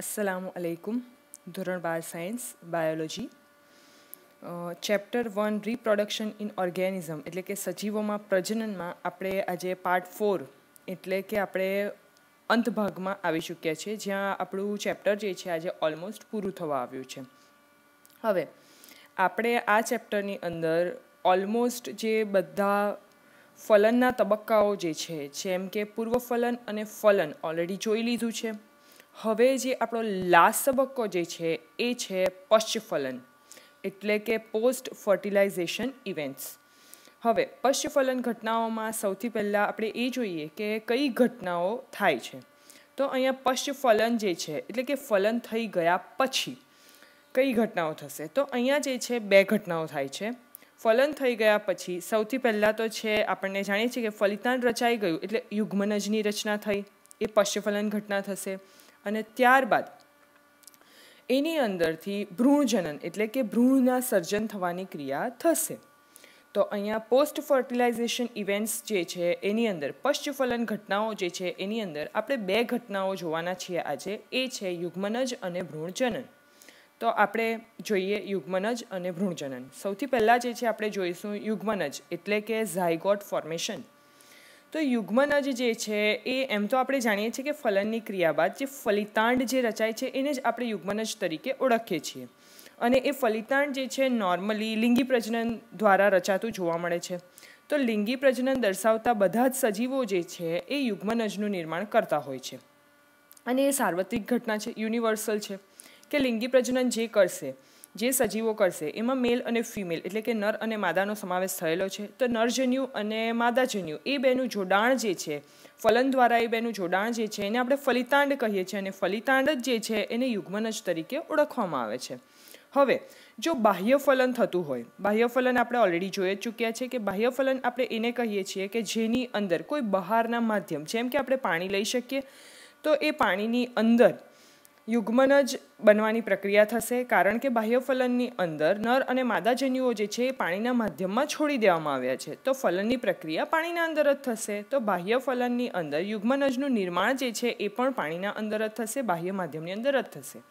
અસલામ અલૈકુમ ધોરણ બાર science biology chapter one reproduction in organism એટલે કે સજીવોમાં પ્રજનનમાં આપણે આજે પાર્ટ ફોર એટલે કે આપણે અંતભાગમાં આવી ચૂક્યા છીએ જ્યાં આપણું ચેપ્ટર જે છે આજે ઓલમોસ્ટ પૂરું થવા આવ્યું છે હવે આપણે આ ચેપ્ટરની અંદર ઓલમોસ્ટ જે બધા ફલનના તબક્કાઓ જે છે જેમ કે પૂર્વ ફલન અને ફલન ઓલરેડી જોઈ લીધું છે હવે જે આપણો લાસ્ટ તબક્કો જે છે એ છે પશ્ચફલન એટલે કે પોસ્ટ ફર્ટિલાઇઝેશન ઇવેન્ટ્સ હવે પશ્ચફલન ઘટનાઓમાં સૌથી પહેલાં આપણે એ જોઈએ કે કઈ ઘટનાઓ થાય છે તો અહીંયા પશ્ચફલન જે છે એટલે કે ફલન થઈ ગયા પછી કઈ ઘટનાઓ થશે તો અહીંયા જે છે બે ઘટનાઓ થાય છે ફલન થઈ ગયા પછી સૌથી પહેલાં તો છે આપણને જાણીએ છીએ કે ફલિતાન રચાઈ ગયું એટલે યુગ્મનજની રચના થઈ એ પશ્ચફલન ઘટના થશે અને ત્યારબાદ એની અંદરથી ભ્રૂણજનન એટલે કે ભ્રૂણના સર્જન થવાની ક્રિયા થશે તો અહીંયા પોસ્ટ ફર્ટિલાઇઝેશન ઇવેન્ટ્સ જે છે એની અંદર પશ્ચફલન ઘટનાઓ જે છે એની અંદર આપણે બે ઘટનાઓ જોવાના છીએ આજે એ છે યુગ્મનજ અને ભ્રૂણજનન તો આપણે જોઈએ યુગ્મનજ અને ભ્રૂણજનન સૌથી પહેલાં જે છે આપણે જોઈશું યુગ્મનજ એટલે કે ઝાયગોટ ફોર્મેશન તો યુગ્મનજ જે છે એ એમ તો આપણે જાણીએ છીએ કે ફલનની ક્રિયા બાદ જે ફલિતાંડ જે રચાય છે એને જ આપણે યુગ્મનજ તરીકે ઓળખીએ છીએ અને એ ફલિતાંડ જે છે નોર્મલી લિંગી પ્રજનન દ્વારા રચાતું જોવા મળે છે તો લિંગી પ્રજનન દર્શાવતા બધા જ સજીવો જે છે એ યુગ્મનજનું નિર્માણ કરતા હોય છે અને એ સાર્વત્રિક ઘટના છે યુનિવર્સલ છે કે લિંગી પ્રજનન જે કરશે જે સજીવો કરશે એમાં મેલ અને ફિમેલ એટલે કે નર અને માદાનો સમાવેશ થયેલો છે તો નરજન્યુ અને માદાજન્યુ એ બેનું જોડાણ જે છે ફલન દ્વારા એ બેનું જોડાણ જે છે એને આપણે ફલિતાંડ કહીએ છીએ અને ફલિતાંડ જ જે છે એને યુગ્મનજ તરીકે ઓળખવામાં આવે છે હવે જો બાહ્ય ફલન થતું હોય બાહ્ય ફલન આપણે ઓલરેડી જોઈ જ ચૂક્યા છે કે બાહ્ય ફલન આપણે એને કહીએ છીએ કે જેની અંદર કોઈ બહારના માધ્યમ જેમ કે આપણે પાણી લઈ શકીએ તો એ પાણીની અંદર યુગ્મન જ બનવાની પ્રક્રિયા થશે કારણ કે બાહ્ય ફલનની અંદર નર અને માદા જન્યુઓ જે છે એ પાણીના માધ્યમમાં છોડી દેવામાં આવ્યા છે તો ફલનની પ્રક્રિયા પાણીના અંદર જ થશે તો બાહ્ય ફલનની અંદર યુગ્મનજનું નિર્માણ જે છે એ પણ પાણીના અંદર જ થશે બાહ્ય માધ્યમની અંદર જ થશે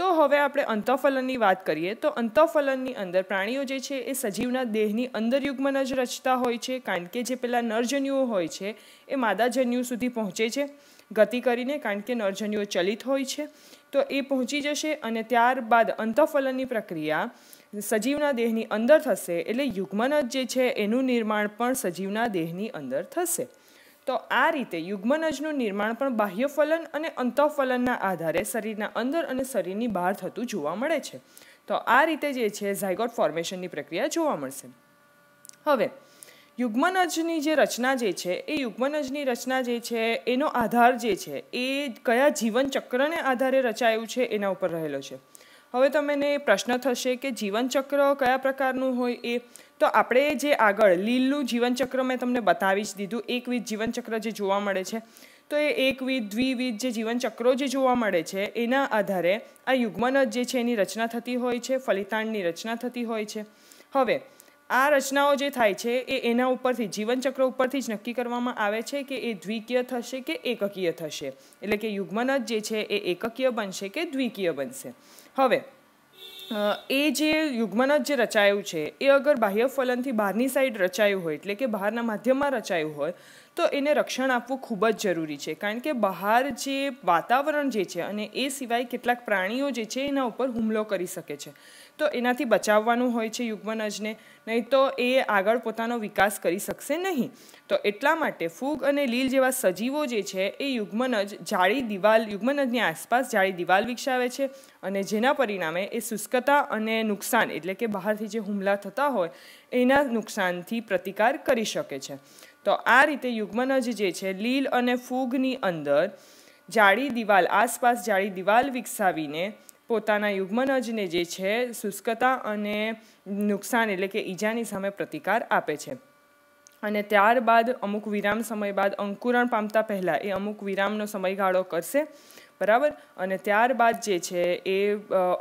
તો હવે આપણે અંતઃફલનની વાત કરીએ તો અંતઃફલનની અંદર પ્રાણીઓ જે છે એ સજીવના દેહની અંદર યુગ્મન જ રચતા હોય છે કારણ કે જે પેલા નરજન્યુઓ હોય છે એ માદા જન્યુ સુધી પહોંચે છે ગતિ કરીને કારણ કે નરજન્યુઓ ચલિત હોય છે તો એ પહોંચી જશે અને ત્યારબાદ અંતઃફલનની પ્રક્રિયા સજીવના દેહની અંદર થશે એટલે યુગ્મનજ જે છે એનું નિર્માણ પણ સજીવના દેહની અંદર થશે તો આ રીતે યુગ્મનજનું નિર્માણ પણ બાહ્યફલન અને અંતઃફલનના આધારે શરીરના અંદર અને શરીરની બહાર થતું જોવા મળે છે તો આ રીતે જે છે ઝાયગોટ ફોર્મેશનની પ્રક્રિયા જોવા મળશે હવે યુગ્મનજની જે રચના જે છે એ યુગ્મનજની રચના જે છે એનો આધાર જે છે એ કયા જીવનચક્રને આધારે રચાયું છે એના ઉપર રહેલો છે હવે તમને પ્રશ્ન થશે કે જીવનચક્ર કયા પ્રકારનું હોય એ તો આપણે જે આગળ લીલું જીવનચક્ર મેં તમને બતાવી જ દીધું એકવિધ જીવનચક્ર જે જોવા મળે છે તો એ એકવિધ દ્વિવિધ જે જીવનચક્રો જે જોવા મળે છે એના આધારે આ યુગ્મનજ જે છે એની રચના થતી હોય છે ફલિતાણની રચના થતી હોય છે હવે આ રચનાઓ જે થાય છે એ એના ઉપરથી જીવનચક્ર ઉપરથી જ નક્કી કરવામાં આવે છે કે એ દ્વિકીય થશે કે એકકીય થશે એટલે કે યુગ્મનજ જે છે એ એકકીય બનશે કે દ્વિકીય બનશે હવે એ જે યુગ્મનજ જે રચાયું છે એ અગર બાહ્ય ફલનથી બહારની સાઈડ રચાયું હોય એટલે કે બહારના માધ્યમમાં રચાયું હોય તો એને રક્ષણ આપવું ખૂબ જ જરૂરી છે કારણ કે બહાર જે વાતાવરણ જે છે અને એ સિવાય કેટલાક પ્રાણીઓ જે છે એના ઉપર હુમલો કરી શકે છે તો એનાથી બચાવવાનું હોય છે યુગ્મનજને નહીં તો એ આગળ પોતાનો વિકાસ કરી શકશે નહીં તો એટલા માટે ફૂગ અને લીલ જેવા સજીવો જે છે એ યુગ્મનજ જાળી દિવાલ યુગ્મનજની આસપાસ જાળી દિવાલ વિકસાવે છે અને જેના પરિણામે એ શુષ્કતા અને નુકસાન એટલે કે બહારથી જે હુમલા થતા હોય એના નુકસાનથી પ્રતિકાર કરી શકે છે તો આ રીતે યુગ્મનજ જે છે લીલ અને ફૂગની અંદર જાળી દિવાલ આસપાસ જાળી દિવાલ વિકસાવીને પોતાના યુગ્મનજને જે છે શુષ્કતા અને નુકસાન એટલે કે ઈજાની સામે પ્રતિકાર આપે છે અને ત્યારબાદ અમુક વિરામ સમય બાદ અંકુરણ પામતા પહેલાં એ અમુક વિરામનો સમયગાળો કરશે બરાબર અને ત્યારબાદ જે છે એ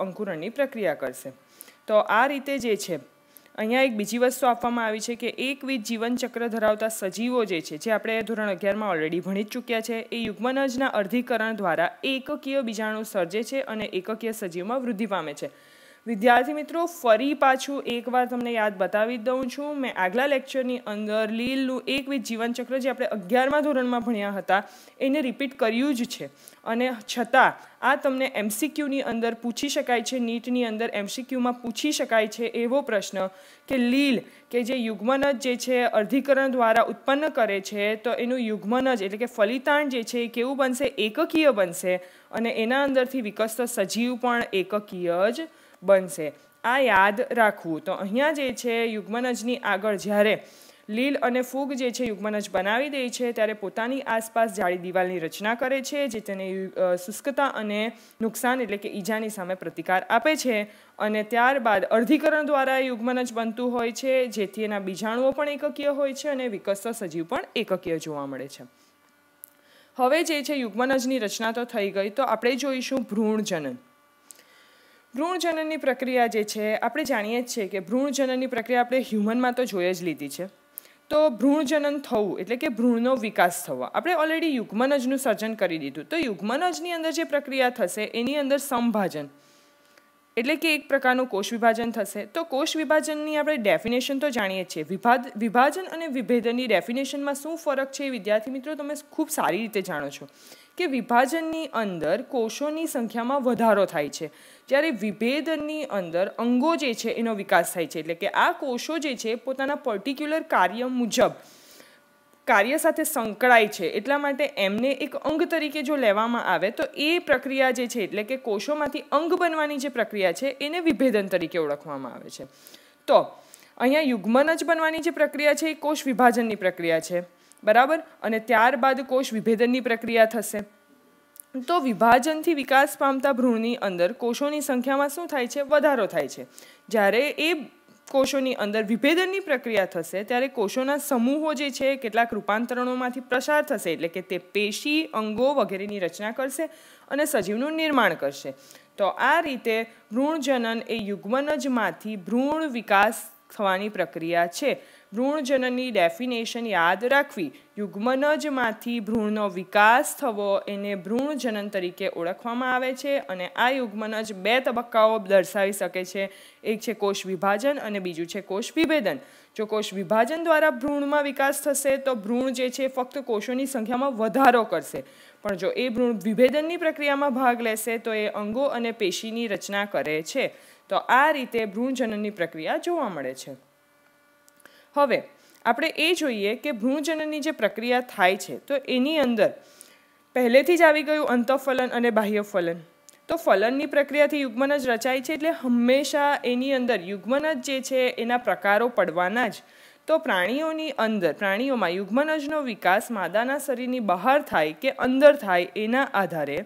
અંકુરણની પ્રક્રિયા કરશે તો આ રીતે જે છે અહીંયા એક બીજી વસ્તુ આપવામાં આવી છે કે એકવિધ જીવનચક્ર ધરાવતા સજીવો જે છે જે આપણે ધોરણ અગિયારમાં ઓલરેડી ભણી જ ચૂક્યા છે એ યુગ્મનજના અર્ધીકરણ દ્વારા એકકીય બીજાણુ સર્જે છે અને એકકીય સજીવમાં વૃદ્ધિ પામે છે વિદ્યાર્થી મિત્રો ફરી પાછું એકવાર તમને યાદ બતાવી દઉં છું મેં આગલા લેક્ચરની અંદર લીલનું એકવિધ જીવનચક્ર જે આપણે અગિયારમાં ધોરણમાં ભણ્યા હતા એને રિપીટ કર્યું જ છે અને છતાં આ તમને એમસીક્યુની અંદર પૂછી શકાય છે નીટની અંદર એમસીક્યુમાં પૂછી શકાય છે એવો પ્રશ્ન કે લીલ કે જે યુગ્મન જ જે છે અર્ધીકરણ દ્વારા ઉત્પન્ન કરે છે તો એનું યુગ્મન જ એટલે કે ફલિતાણ જે છે એ કેવું બનશે એકકીય બનશે અને એના અંદરથી વિકસતો સજીવ પણ એકકીય જ બનશે આ યાદ રાખવું તો અહીંયા જે છે યુગ્મનજની આગળ જ્યારે લીલ અને ફૂગ જે છે યુગ્મનજ બનાવી દે છે ત્યારે પોતાની આસપાસ જાળી દિવાલની રચના કરે છે જે તેને શુષ્કતા અને નુકસાન એટલે કે ઈજાની સામે પ્રતિકાર આપે છે અને ત્યારબાદ અર્ધીકરણ દ્વારા યુગ્મનજ બનતું હોય છે જેથી એના બીજાણુઓ પણ એકકીય હોય છે અને વિકસતો સજીવ પણ એકકીય જોવા મળે છે હવે જે છે યુગ્મનજની રચના તો થઈ ગઈ તો આપણે જોઈશું ભ્રૂણજનન ભ્રૂણજનનની પ્રક્રિયા જે છે આપણે જાણીએ જ છીએ કે ભ્રૂણજનનની પ્રક્રિયા આપણે હ્યુમનમાં તો જોઈ જ લીધી છે તો ભ્રૂણજનન થવું એટલે કે ભ્રૂણનો વિકાસ થવો આપણે ઓલરેડી યુગ્મનજનું સર્જન કરી દીધું તો યુગ્મનજની અંદર જે પ્રક્રિયા થશે એની અંદર સંભાજન એટલે કે એક પ્રકારનું કોષ વિભાજન થશે તો કોષ વિભાજનની આપણે ડેફિનેશન તો જાણીએ છીએ વિભાદ વિભાજન અને વિભેદનની ડેફિનેશનમાં શું ફરક છે એ વિદ્યાર્થી મિત્રો તમે ખૂબ સારી રીતે જાણો છો કે વિભાજનની અંદર કોષોની સંખ્યામાં વધારો થાય છે જ્યારે વિભેદનની અંદર અંગો જે છે એનો વિકાસ થાય છે એટલે કે આ કોષો જે છે પોતાના પર્ટિક્યુલર કાર્ય મુજબ કાર્ય સાથે સંકળાય છે એટલા માટે એમને એક અંગ તરીકે જો લેવામાં આવે તો એ પ્રક્રિયા જે છે એટલે કે કોષોમાંથી અંગ બનવાની જે પ્રક્રિયા છે એને વિભેદન તરીકે ઓળખવામાં આવે છે તો અહીંયા યુગ્મન જ બનવાની જે પ્રક્રિયા છે એ કોષ વિભાજનની પ્રક્રિયા છે બરાબર અને ત્યારબાદ કોષ વિભેદનની પ્રક્રિયા થશે તો વિભાજનથી વિકાસ પામતા ભ્રૂણની અંદર કોષોની સંખ્યામાં શું થાય છે વધારો થાય છે જ્યારે એ કોષોની અંદર વિભેદનની પ્રક્રિયા થશે ત્યારે કોષોના સમૂહો જે છે કેટલાક રૂપાંતરણોમાંથી પ્રસાર થશે એટલે કે તે પેશી અંગો વગેરેની રચના કરશે અને સજીવનું નિર્માણ કરશે તો આ રીતે ભ્રૂણજનન એ યુગ્મનજમાંથી ભ્રૂણ વિકાસ થવાની પ્રક્રિયા છે ભ્રૂણજનનની ડેફિનેશન યાદ રાખવી યુગ્મન યુગ્મનજમાંથી ભ્રૂણનો વિકાસ થવો એને ભ્રૂણજનન તરીકે ઓળખવામાં આવે છે અને આ યુગ્મન જ બે તબક્કાઓ દર્શાવી શકે છે એક છે કોષ વિભાજન અને બીજું છે કોષ વિભેદન જો કોષ વિભાજન દ્વારા ભ્રૂણમાં વિકાસ થશે તો ભ્રૂણ જે છે ફક્ત કોષોની સંખ્યામાં વધારો કરશે પણ જો એ ભ્રૂણ વિભેદનની પ્રક્રિયામાં ભાગ લેશે તો એ અંગો અને પેશીની રચના કરે છે તો આ રીતે ભ્રૂણજનનની પ્રક્રિયા જોવા મળે છે હવે આપણે એ જોઈએ કે ભ્રૂણજનનની જે પ્રક્રિયા થાય છે તો એની અંદર પહેલેથી જ આવી ગયું અંતઃફલન અને બાહ્યફલન તો ફલનની પ્રક્રિયાથી યુગ્મન જ રચાય છે એટલે હંમેશા એની અંદર યુગ્મન જ જે છે એના પ્રકારો પડવાના જ તો પ્રાણીઓની અંદર પ્રાણીઓમાં યુગ્મનજનો વિકાસ માદાના શરીરની બહાર થાય કે અંદર થાય એના આધારે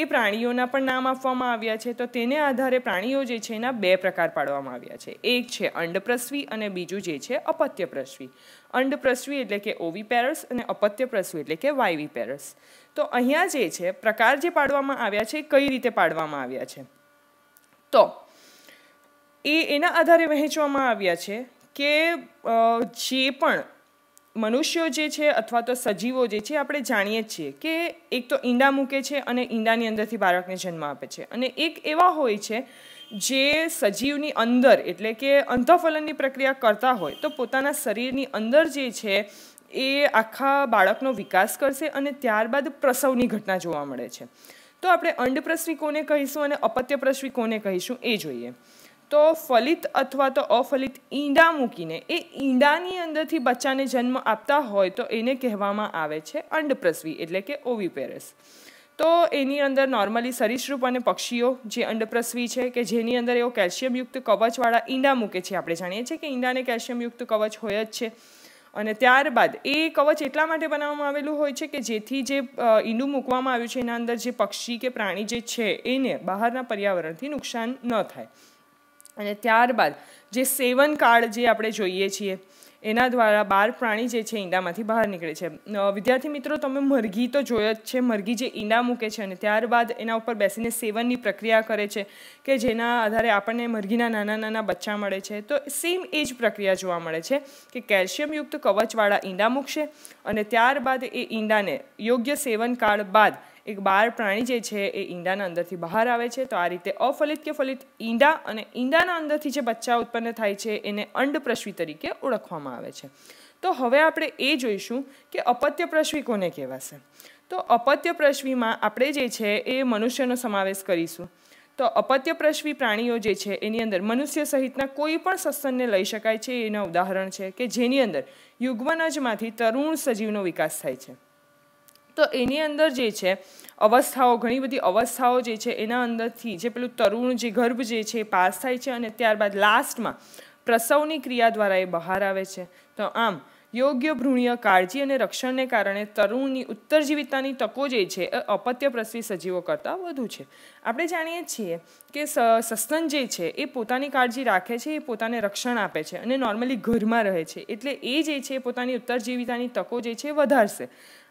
એ પ્રાણીઓના પણ નામ આપવામાં આવ્યા છે તો તેને આધારે પ્રાણીઓ જે છે એના બે પ્રકાર પાડવામાં આવ્યા છે એક છે અંડપ્રસવી અને બીજું જે છે અપત્યપ્રસવી અંડપ્રસવી એટલે કે ઓવી પેરસ અને અપત્યપ્રસવી એટલે કે પેરસ તો અહીંયા જે છે પ્રકાર જે પાડવામાં આવ્યા છે કઈ રીતે પાડવામાં આવ્યા છે તો એ એના આધારે વહેંચવામાં આવ્યા છે કે જે પણ મનુષ્યો જે છે અથવા તો સજીવો જે છે આપણે જાણીએ જ છીએ કે એક તો ઈંડા મૂકે છે અને ઈંડાની અંદરથી બાળકને જન્મ આપે છે અને એક એવા હોય છે જે સજીવની અંદર એટલે કે અંતઃફલનની પ્રક્રિયા કરતા હોય તો પોતાના શરીરની અંદર જે છે એ આખા બાળકનો વિકાસ કરશે અને ત્યારબાદ પ્રસવની ઘટના જોવા મળે છે તો આપણે અંડપ્રસવી કોને કહીશું અને અપત્યપ્રસવી કોને કહીશું એ જોઈએ તો ફલિત અથવા તો અફલિત ઈંડા મૂકીને એ ઈંડાની અંદરથી બચ્ચાને જન્મ આપતા હોય તો એને કહેવામાં આવે છે અંડપ્રસવી એટલે કે ઓવીપેરસ તો એની અંદર નોર્મલી સરીસૃપ અને પક્ષીઓ જે અંડપ્રસવી છે કે જેની અંદર એવો કેલ્શિયમયુક્ત કવચવાળા ઈંડા મૂકે છે આપણે જાણીએ છીએ કે ઈંડાને કેલ્શિયમયુક્ત કવચ હોય જ છે અને ત્યારબાદ એ કવચ એટલા માટે બનાવવામાં આવેલું હોય છે કે જેથી જે ઈંડું મૂકવામાં આવ્યું છે એના અંદર જે પક્ષી કે પ્રાણી જે છે એને બહારના પર્યાવરણથી નુકસાન ન થાય અને ત્યારબાદ જે સેવન કાર્ડ જે આપણે જોઈએ છીએ એના દ્વારા બાર પ્રાણી જે છે ઈંડામાંથી બહાર નીકળે છે વિદ્યાર્થી મિત્રો તમે મરઘી તો જોયો જ છે મરઘી જે ઈંડા મૂકે છે અને ત્યારબાદ એના ઉપર બેસીને સેવનની પ્રક્રિયા કરે છે કે જેના આધારે આપણને મરઘીના નાના નાના બચ્ચા મળે છે તો સેમ એ જ પ્રક્રિયા જોવા મળે છે કે કેલ્શિયમયુક્ત કવચવાળા ઈંડા મૂકશે અને ત્યારબાદ એ ઈંડાને યોગ્ય સેવન કાળ બાદ એક બાર પ્રાણી જે છે એ ઈંડાના અંદરથી બહાર આવે છે તો આ રીતે અફલિત કે ફલિત ઈંડા અને ઈંડાના અંદરથી જે બચ્ચા ઉત્પન્ન થાય છે એને અંડપ્રસવી તરીકે ઓળખવામાં આવે છે તો હવે આપણે એ જોઈશું કે અપત્ય પ્રસવી કોને કહેવાશે તો અપત્ય પ્રસવીમાં આપણે જે છે એ મનુષ્યનો સમાવેશ કરીશું તો અપત્ય પ્રસવી પ્રાણીઓ જે છે એની અંદર મનુષ્ય સહિતના કોઈ પણ સસ્તનને લઈ શકાય છે એના ઉદાહરણ છે કે જેની અંદર યુગ્મનજમાંથી તરુણ સજીવનો વિકાસ થાય છે તો એની અંદર જે છે અવસ્થાઓ ઘણી બધી અવસ્થાઓ જે છે એના અંદરથી જે પેલું તરુણ જે ગર્ભ જે છે એ પાસ થાય છે અને ત્યારબાદ લાસ્ટમાં પ્રસવની ક્રિયા દ્વારા એ બહાર આવે છે તો આમ યોગ્ય ભ્રૂણીય કાળજી અને રક્ષણને કારણે તરુણની ઉત્તરજીવિતાની તકો જે છે એ અપત્ય પ્રસવી સજીવો કરતાં વધુ છે આપણે જાણીએ છીએ કે સસ્તન જે છે એ પોતાની કાળજી રાખે છે એ પોતાને રક્ષણ આપે છે અને નોર્મલી ઘરમાં રહે છે એટલે એ જે છે એ પોતાની ઉત્તરજીવિતાની તકો જે છે વધારશે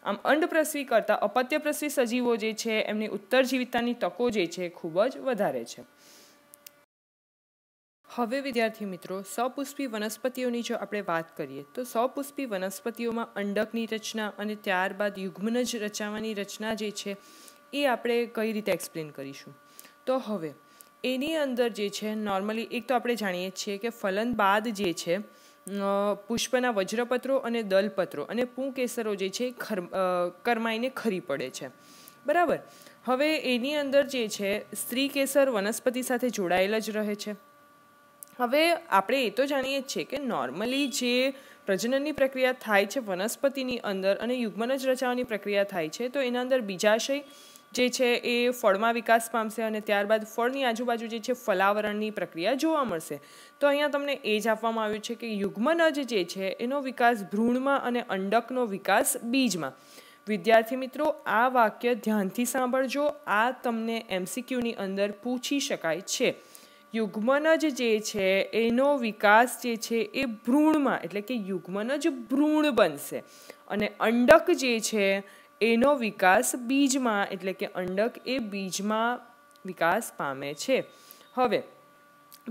આમ અંડપ્રસવી કરતાં અપત્યપ્રસવી સજીવો જે છે એમની ઉત્તરજીવિતાની તકો જે છે ખૂબ જ વધારે છે હવે વિદ્યાર્થી મિત્રો સપુષ્પી વનસ્પતિઓની જો આપણે વાત કરીએ તો સપુષ્પી વનસ્પતિઓમાં અંડકની રચના અને ત્યારબાદ યુગ્મન જ રચાવાની રચના જે છે એ આપણે કઈ રીતે એક્સપ્લેન કરીશું તો હવે એની અંદર જે છે નોર્મલી એક તો આપણે જાણીએ છીએ કે ફલન બાદ જે છે પુષ્પના વજ્રપત્રો અને દલપત્રો અને પૂંકેસરો જે છે ખર કરમાઈને ખરી પડે છે બરાબર હવે એની અંદર જે છે સ્ત્રી કેસર વનસ્પતિ સાથે જોડાયેલ જ રહે છે હવે આપણે એ તો જાણીએ જ છીએ કે નોર્મલી જે પ્રજનનની પ્રક્રિયા થાય છે વનસ્પતિની અંદર અને યુગ્મન જ રચાવાની પ્રક્રિયા થાય છે તો એના અંદર બીજાશય જે છે એ ફળમાં વિકાસ પામશે અને ત્યારબાદ ફળની આજુબાજુ જે છે ફલાવરણની પ્રક્રિયા જોવા મળશે તો અહીંયા તમને એ જ આપવામાં આવ્યું છે કે યુગ્મન જ જે છે એનો વિકાસ ભ્રૂણમાં અને અંડકનો વિકાસ બીજમાં વિદ્યાર્થી મિત્રો આ વાક્ય ધ્યાનથી સાંભળજો આ તમને એમસીક્યુની અંદર પૂછી શકાય છે યુગ્મન જ જે છે એનો વિકાસ જે છે એ ભ્રૂણમાં એટલે કે યુગ્મન જ ભ્રૂણ બનશે અને અંડક જે છે એનો વિકાસ બીજમાં એટલે કે અંડક એ બીજમાં વિકાસ પામે છે હવે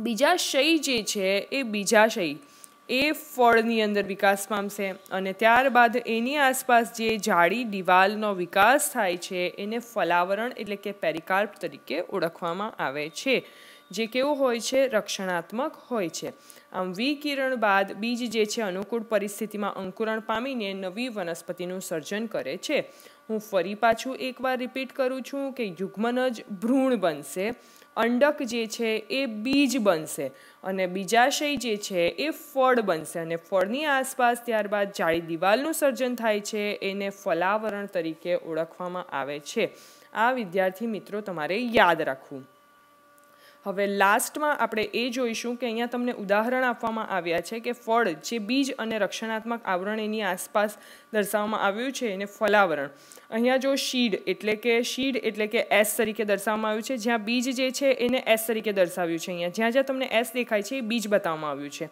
બીજા શય જે છે એ બીજા શય એ ફળની અંદર વિકાસ પામશે અને ત્યારબાદ એની આસપાસ જે જાડી દિવાલનો વિકાસ થાય છે એને ફલાવરણ એટલે કે પેરિકાર્પ તરીકે ઓળખવામાં આવે છે જે કેવું હોય છે રક્ષણાત્મક હોય છે આમ વિકિરણ બાદ બીજ જે છે અનુકૂળ પરિસ્થિતિમાં અંકુરણ પામીને નવી વનસ્પતિનું સર્જન કરે છે હું ફરી પાછું એકવાર રિપીટ કરું છું કે યુગ્મન જ ભ્રૂણ બનશે અંડક જે છે એ બીજ બનશે અને બીજાશય જે છે એ ફળ બનશે અને ફળની આસપાસ ત્યારબાદ જાળી દિવાલનું સર્જન થાય છે એને ફલાવરણ તરીકે ઓળખવામાં આવે છે આ વિદ્યાર્થી મિત્રો તમારે યાદ રાખવું હવે લાસ્ટમાં આપણે એ જોઈશું કે અહીંયા તમને ઉદાહરણ આપવામાં આવ્યા છે કે ફળ જે બીજ અને રક્ષણાત્મક આવરણ એની આસપાસ દર્શાવવામાં આવ્યું છે એને ફલાવરણ અહીંયા જો શીડ એટલે કે શીડ એટલે કે એસ તરીકે દર્શાવવામાં આવ્યું છે જ્યાં બીજ જે છે એને એસ તરીકે દર્શાવ્યું છે અહીંયા જ્યાં જ્યાં તમને એસ દેખાય છે એ બીજ બતાવવામાં આવ્યું છે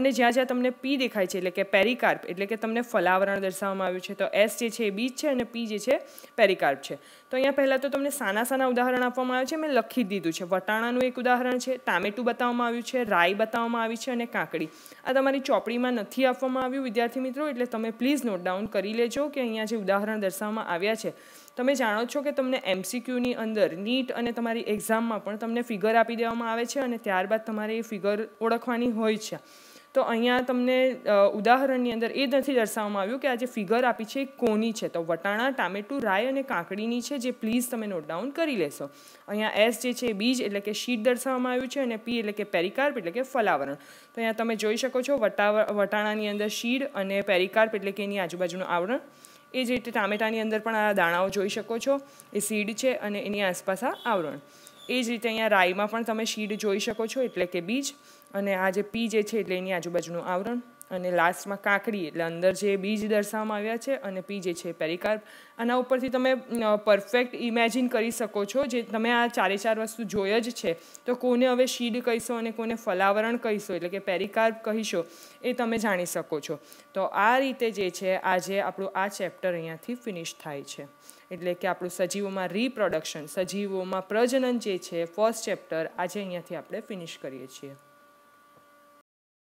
અને જ્યાં જ્યાં તમને પી દેખાય છે એટલે કે પેરીકાર્પ એટલે કે તમને ફલાવરણ દર્શાવવામાં આવ્યું છે તો એસ જે છે એ બીજ છે અને પી જે છે પેરીકાર્પ છે તો અહીંયા પહેલાં તો તમને સાના સાના ઉદાહરણ આપવામાં આવ્યું છે મેં લખી દીધું છે વટાણાનું એક ઉદાહરણ છે ટામેટું બતાવવામાં આવ્યું છે રાઈ બતાવવામાં આવી છે અને કાકડી આ તમારી ચોપડીમાં નથી આપવામાં આવ્યું વિદ્યાર્થી મિત્રો એટલે તમે પ્લીઝ નોટ ડાઉન કરી લેજો કે અહીંયા જે ઉદાહરણ દર્શાવવામાં આવ્યા છે તમે જાણો છો કે તમને એમસીક્યુની અંદર નીટ અને તમારી એક્ઝામમાં પણ તમને ફિગર આપી દેવામાં આવે છે અને ત્યારબાદ તમારે એ ફિગર ઓળખવાની હોય છે તો અહીંયા તમને ઉદાહરણની અંદર એ નથી દર્શાવવામાં આવ્યું કે આ જે ફિગર આપી છે એ કોની છે તો વટાણા ટામેટું રાય અને કાંકડીની છે જે પ્લીઝ તમે નોટ ડાઉન કરી લેશો અહીંયા એસ જે છે એ બીજ એટલે કે શીટ દર્શાવવામાં આવ્યું છે અને પી એટલે કે પેરિકાર્પ એટલે કે ફલાવરણ તો અહીંયા તમે જોઈ શકો છો વટાવ વટાણાની અંદર શીડ અને પેરિકાર્પ એટલે કે એની આજુબાજુનું આવરણ એ જ રીતે ટામેટાની અંદર પણ આ દાણાઓ જોઈ શકો છો એ સીડ છે અને એની આસપાસ આ આવરણ એ જ રીતે અહીંયા રાઈમાં પણ તમે શીડ જોઈ શકો છો એટલે કે બીજ અને આ જે પી જે છે એટલે એની આજુબાજુનું આવરણ અને લાસ્ટમાં કાકડી એટલે અંદર જે બીજ દર્શાવવામાં આવ્યા છે અને પી જે છે પેરિકાર્પ આના ઉપરથી તમે પરફેક્ટ ઇમેજિન કરી શકો છો જે તમે આ ચારે ચાર વસ્તુ જોઈ જ છે તો કોને હવે શીડ કહીશો અને કોને ફલાવરણ કહીશો એટલે કે પેરિકાર્પ કહીશો એ તમે જાણી શકો છો તો આ રીતે જે છે આજે આપણું આ ચેપ્ટર અહીંયાથી ફિનિશ થાય છે એટલે કે આપણું સજીવોમાં રિપ્રોડક્શન સજીવોમાં પ્રજનન જે છે ફર્સ્ટ ચેપ્ટર આજે અહીંયાથી આપણે ફિનિશ કરીએ છીએ